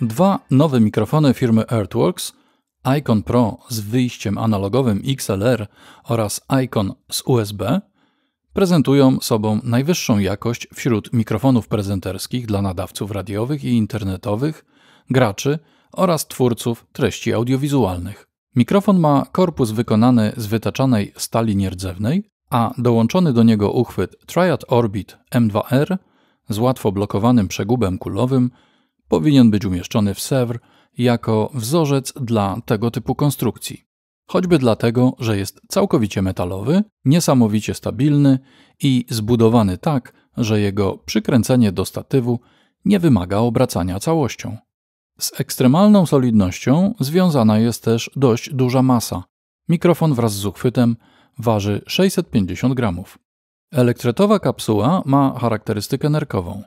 Dwa nowe mikrofony firmy Earthworks, Icon Pro z wyjściem analogowym XLR oraz Icon z USB prezentują sobą najwyższą jakość wśród mikrofonów prezenterskich dla nadawców radiowych i internetowych, graczy oraz twórców treści audiowizualnych. Mikrofon ma korpus wykonany z wytaczanej stali nierdzewnej, a dołączony do niego uchwyt Triad Orbit M2R z łatwo blokowanym przegubem kulowym powinien być umieszczony w Sèvres jako wzorzec dla tego typu konstrukcji. Choćby dlatego, że jest całkowicie metalowy, niesamowicie stabilny i zbudowany tak, że jego przykręcenie do statywu nie wymaga obracania całością. Z ekstremalną solidnością związana jest też dość duża masa. Mikrofon wraz z uchwytem waży 650 gramów. Elektretowa kapsuła ma charakterystykę nerkową.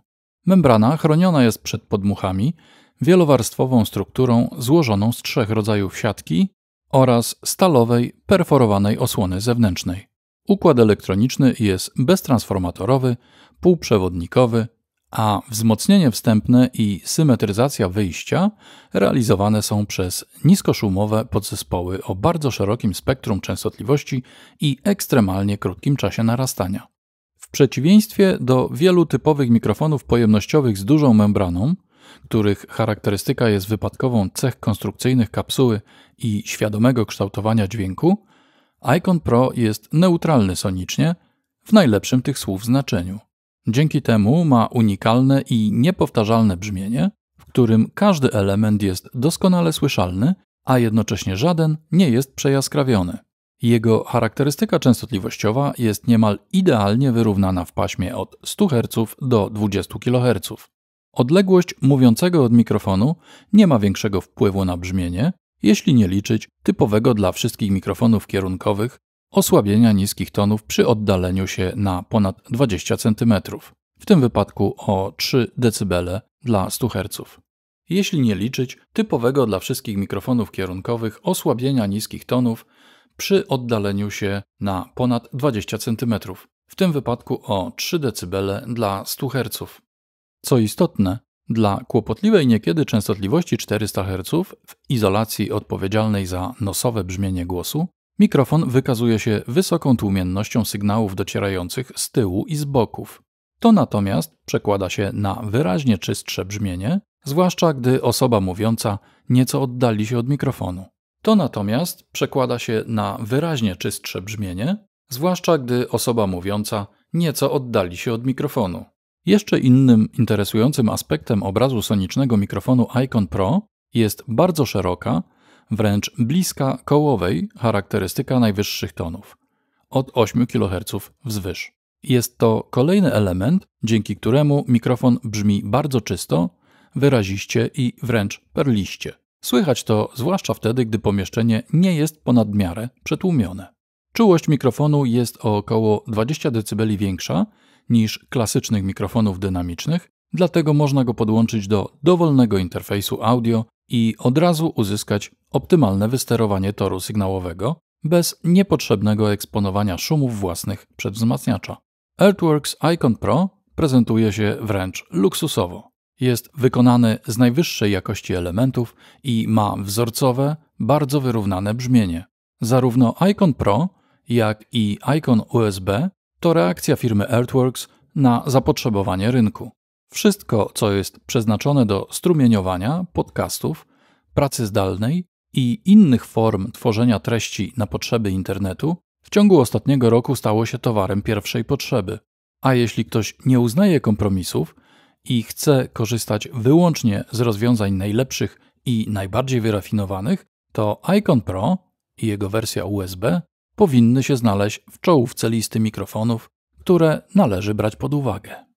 Membrana chroniona jest przed podmuchami wielowarstwową strukturą złożoną z trzech rodzajów siatki oraz stalowej, perforowanej osłony zewnętrznej. Układ elektroniczny jest beztransformatorowy, półprzewodnikowy, a wzmocnienie wstępne i symetryzacja wyjścia realizowane są przez niskoszumowe podzespoły o bardzo szerokim spektrum częstotliwości i ekstremalnie krótkim czasie narastania. W przeciwieństwie do wielu typowych mikrofonów pojemnościowych z dużą membraną, których charakterystyka jest wypadkową cech konstrukcyjnych kapsuły i świadomego kształtowania dźwięku, Icon Pro jest neutralny sonicznie, w najlepszym tych słów znaczeniu. Dzięki temu ma unikalne i niepowtarzalne brzmienie, w którym każdy element jest doskonale słyszalny, a jednocześnie żaden nie jest przejaskrawiony. Jego charakterystyka częstotliwościowa jest niemal idealnie wyrównana w paśmie od 100 Hz do 20 kHz. Odległość mówiącego od mikrofonu nie ma większego wpływu na brzmienie, jeśli nie liczyć typowego dla wszystkich mikrofonów kierunkowych osłabienia niskich tonów przy oddaleniu się na ponad 20 cm, w tym wypadku o 3 dB dla 100 Hz. Jeśli nie liczyć typowego dla wszystkich mikrofonów kierunkowych osłabienia niskich tonów przy oddaleniu się na ponad 20 cm, w tym wypadku o 3 dB dla 100 Hz. Co istotne, dla kłopotliwej niekiedy częstotliwości 400 Hz w izolacji odpowiedzialnej za nosowe brzmienie głosu, mikrofon wykazuje się wysoką tłumiennością sygnałów docierających z tyłu i z boków. To natomiast przekłada się na wyraźnie czystsze brzmienie, zwłaszcza gdy osoba mówiąca nieco oddali się od mikrofonu. To natomiast przekłada się na wyraźnie czystsze brzmienie, zwłaszcza gdy osoba mówiąca nieco oddali się od mikrofonu. Jeszcze innym interesującym aspektem obrazu sonicznego mikrofonu Icon Pro jest bardzo szeroka, wręcz bliska kołowej charakterystyka najwyższych tonów od 8 kHz wzwyż. Jest to kolejny element, dzięki któremu mikrofon brzmi bardzo czysto, wyraziście i wręcz perliście. Słychać to zwłaszcza wtedy, gdy pomieszczenie nie jest ponad miarę przetłumione. Czułość mikrofonu jest o około 20 dB większa niż klasycznych mikrofonów dynamicznych, dlatego można go podłączyć do dowolnego interfejsu audio i od razu uzyskać optymalne wysterowanie toru sygnałowego bez niepotrzebnego eksponowania szumów własnych przedwzmacniacza. Earthworks Icon Pro prezentuje się wręcz luksusowo. Jest wykonany z najwyższej jakości elementów i ma wzorcowe, bardzo wyrównane brzmienie. Zarówno Icon Pro, jak i Icon USB to reakcja firmy Earthworks na zapotrzebowanie rynku. Wszystko, co jest przeznaczone do strumieniowania, podcastów, pracy zdalnej i innych form tworzenia treści na potrzeby internetu, w ciągu ostatniego roku stało się towarem pierwszej potrzeby. A jeśli ktoś nie uznaje kompromisów, i chce korzystać wyłącznie z rozwiązań najlepszych i najbardziej wyrafinowanych, to Icon Pro i jego wersja USB powinny się znaleźć w czołówce listy mikrofonów, które należy brać pod uwagę.